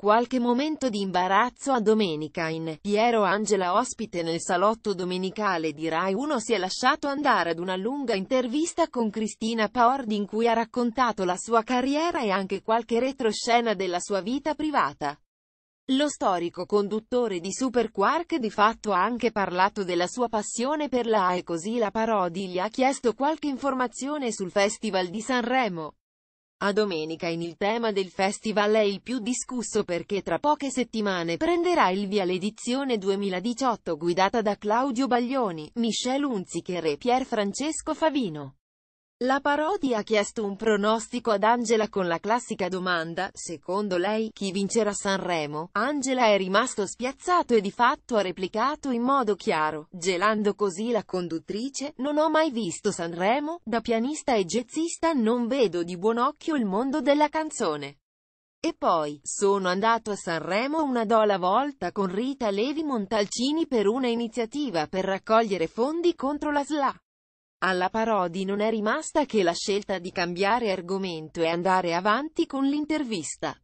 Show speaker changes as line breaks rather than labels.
Qualche momento di imbarazzo a domenica in Piero Angela ospite nel salotto domenicale di Rai 1 si è lasciato andare ad una lunga intervista con Cristina Paordi in cui ha raccontato la sua carriera e anche qualche retroscena della sua vita privata. Lo storico conduttore di Super Quark di fatto ha anche parlato della sua passione per la A e così la Parodi gli ha chiesto qualche informazione sul Festival di Sanremo. A domenica in il tema del festival è il più discusso perché tra poche settimane prenderà il via l'edizione 2018 guidata da Claudio Baglioni, Michel Unzicher e Pier Francesco Favino. La Parodi ha chiesto un pronostico ad Angela con la classica domanda, secondo lei, chi vincerà Sanremo? Angela è rimasto spiazzato e di fatto ha replicato in modo chiaro, gelando così la conduttrice, non ho mai visto Sanremo, da pianista e jazzista non vedo di buon occhio il mondo della canzone. E poi, sono andato a Sanremo una dola volta con Rita Levi Montalcini per una iniziativa per raccogliere fondi contro la SLA. Alla Parodi non è rimasta che la scelta di cambiare argomento e andare avanti con l'intervista.